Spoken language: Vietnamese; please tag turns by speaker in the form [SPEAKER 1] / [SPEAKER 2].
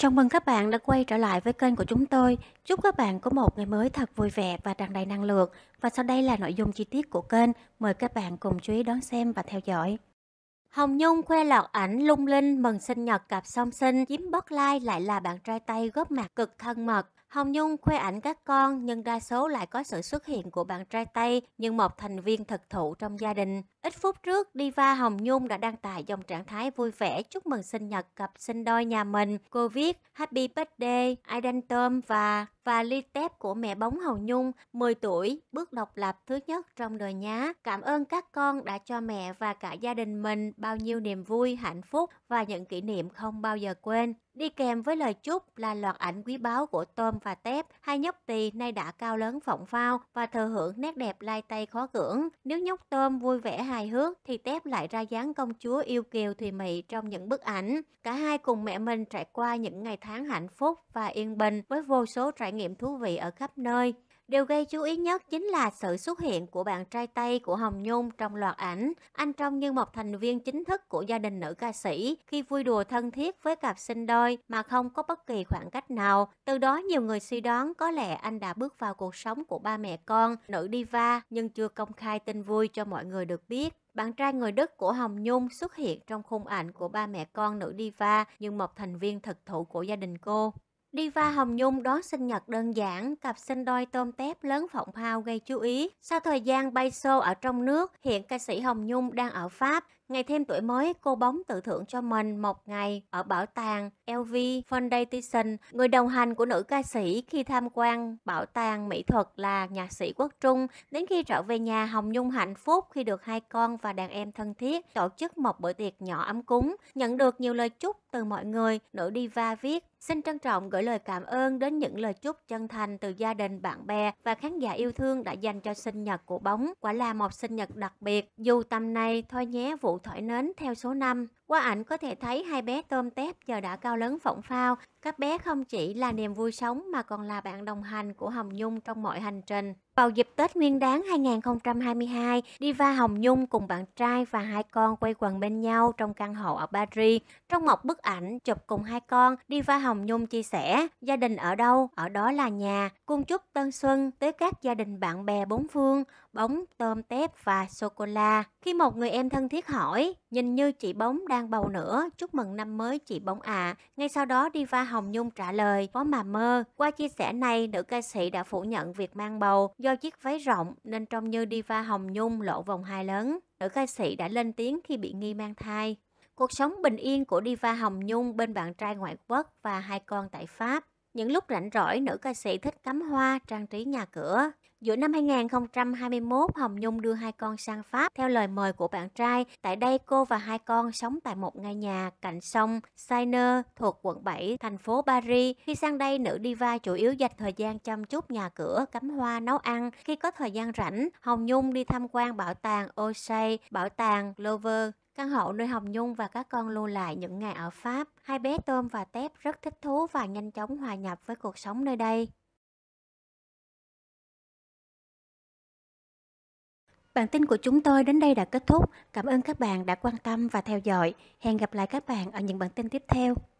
[SPEAKER 1] Chào mừng các bạn đã quay trở lại với kênh của chúng tôi. Chúc các bạn có một ngày mới thật vui vẻ và tràn đầy năng lượng. Và sau đây là nội dung chi tiết của kênh. Mời các bạn cùng chú ý đón xem và theo dõi. Hồng Nhung khoe lọt ảnh lung linh mừng sinh nhật cặp song sinh, chiếm bất lai lại là bạn trai tay góp mặt cực thân mật. Hồng Nhung khoe ảnh các con nhưng đa số lại có sự xuất hiện của bạn trai Tây nhưng một thành viên thực thụ trong gia đình. Ít phút trước, Diva Hồng Nhung đã đăng tải dòng trạng thái vui vẻ chúc mừng sinh nhật cặp sinh đôi nhà mình. Cô viết Happy Birthday, Aidan Tom và và ly tép của mẹ bóng Hồng Nhung 10 tuổi, bước độc lập thứ nhất trong đời nhá. Cảm ơn các con đã cho mẹ và cả gia đình mình bao nhiêu niềm vui, hạnh phúc và những kỷ niệm không bao giờ quên. Đi kèm với lời chúc là loạt ảnh quý báu của Tôm và Tép, hai nhóc tỳ nay đã cao lớn phỏng phao và thừa hưởng nét đẹp lai tay khó cưỡng. Nếu nhóc Tôm vui vẻ hài hước thì Tép lại ra dáng công chúa yêu kiều thùy mị trong những bức ảnh. Cả hai cùng mẹ mình trải qua những ngày tháng hạnh phúc và yên bình với vô số trải nghiệm thú vị ở khắp nơi. Điều gây chú ý nhất chính là sự xuất hiện của bạn trai Tây của Hồng Nhung trong loạt ảnh. Anh trông như một thành viên chính thức của gia đình nữ ca sĩ khi vui đùa thân thiết với cặp sinh đôi mà không có bất kỳ khoảng cách nào. Từ đó nhiều người suy đoán có lẽ anh đã bước vào cuộc sống của ba mẹ con, nữ diva nhưng chưa công khai tin vui cho mọi người được biết. Bạn trai người Đức của Hồng Nhung xuất hiện trong khung ảnh của ba mẹ con nữ diva nhưng một thành viên thực thụ của gia đình cô. Diva Hồng Nhung đón sinh nhật đơn giản, cặp sinh đôi tôm tép lớn phộng phao gây chú ý. Sau thời gian bay show ở trong nước, hiện ca sĩ Hồng Nhung đang ở Pháp. Ngày thêm tuổi mới, cô bóng tự thưởng cho mình một ngày ở bảo tàng LV Foundation, người đồng hành của nữ ca sĩ khi tham quan bảo tàng mỹ thuật là nhạc sĩ Quốc Trung. Đến khi trở về nhà, Hồng Nhung hạnh phúc khi được hai con và đàn em thân thiết tổ chức một bữa tiệc nhỏ ấm cúng. Nhận được nhiều lời chúc từ mọi người, nữ diva viết, xin trân trọng gửi gửi lời cảm ơn đến những lời chúc chân thành từ gia đình, bạn bè và khán giả yêu thương đã dành cho sinh nhật của bóng. Quả là một sinh nhật đặc biệt. Dù tầm này thôi nhé vụ thổi nến theo số 5. Qua ảnh có thể thấy hai bé tôm tép giờ đã cao lớn phỏng phao. Các bé không chỉ là niềm vui sống mà còn là bạn đồng hành của Hồng Nhung trong mọi hành trình. Vào dịp Tết Nguyên đáng 2022, Diva Hồng Nhung cùng bạn trai và hai con quay quần bên nhau trong căn hộ ở Paris. Trong một bức ảnh chụp cùng hai con, Diva Hồng Nhung chia sẻ, gia đình ở đâu, ở đó là nhà. Cung chúc Tân Xuân tới các gia đình bạn bè bốn phương, bóng, tôm tép và sô-cô-la. Khi một người em thân thiết hỏi, nhìn như chị bóng đang Lan bầu nữa, chúc mừng năm mới chị Bông ạ. À. Ngay sau đó Diva Hồng Nhung trả lời, có mà mơ. Qua chia sẻ này, nữ ca sĩ đã phủ nhận việc mang bầu do chiếc váy rộng nên trông như Diva Hồng Nhung lộ vòng hai lớn. Nữ ca sĩ đã lên tiếng khi bị nghi mang thai. Cuộc sống bình yên của Diva Hồng Nhung bên bạn trai ngoại quốc và hai con tại Pháp những lúc rảnh rỗi, nữ ca sĩ thích cắm hoa, trang trí nhà cửa. Giữa năm 2021, Hồng Nhung đưa hai con sang Pháp theo lời mời của bạn trai. Tại đây, cô và hai con sống tại một ngôi nhà cạnh sông Seine thuộc quận 7, thành phố Paris. Khi sang đây, nữ diva chủ yếu dành thời gian chăm chút nhà cửa, cắm hoa, nấu ăn. Khi có thời gian rảnh, Hồng Nhung đi tham quan bảo tàng Orsay, bảo tàng Louvre, Căn hộ nơi Hồng Nhung và các con lưu lại những ngày ở Pháp, hai bé Tôm và Tép rất thích thú và nhanh chóng hòa nhập với cuộc sống nơi đây. Bản tin của chúng tôi đến đây đã kết thúc. Cảm ơn các bạn đã quan tâm và theo dõi. Hẹn gặp lại các bạn ở những bản tin tiếp theo.